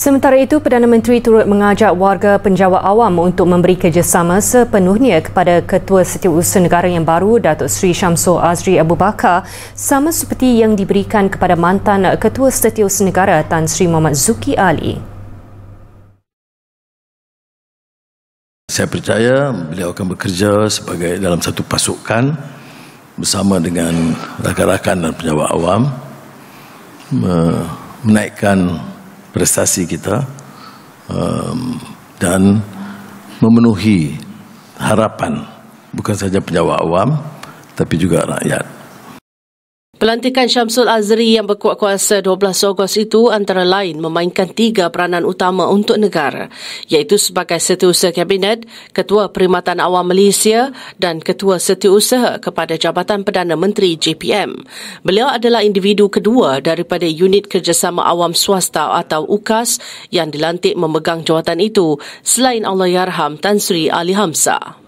Sementara itu, Perdana Menteri turut mengajak warga penjawat awam untuk memberi kerjasama sepenuhnya kepada Ketua Setiausaha Negara yang baru, Datuk Seri Syamsul Azri Abu Bakar, sama seperti yang diberikan kepada mantan Ketua Setiausaha Negara Tan Sri Muhammad Zuki Ali. Saya percaya beliau akan bekerja sebagai dalam satu pasukan bersama dengan rakan-rakan dan penjawat awam menaikkan prestasi kita um, dan memenuhi harapan bukan saja penjawat awam tapi juga rakyat. Pelantikan Syamsul Azri yang berkuat kuasa 12 Ogos itu antara lain memainkan tiga peranan utama untuk negara iaitu sebagai setiausaha kabinet, ketua perkhidmatan awam Malaysia dan ketua setiausaha kepada Jabatan Perdana Menteri JPM. Beliau adalah individu kedua daripada unit kerjasama awam swasta atau UKAS yang dilantik memegang jawatan itu selain Allahyarham Tan Sri Ali Hamzah.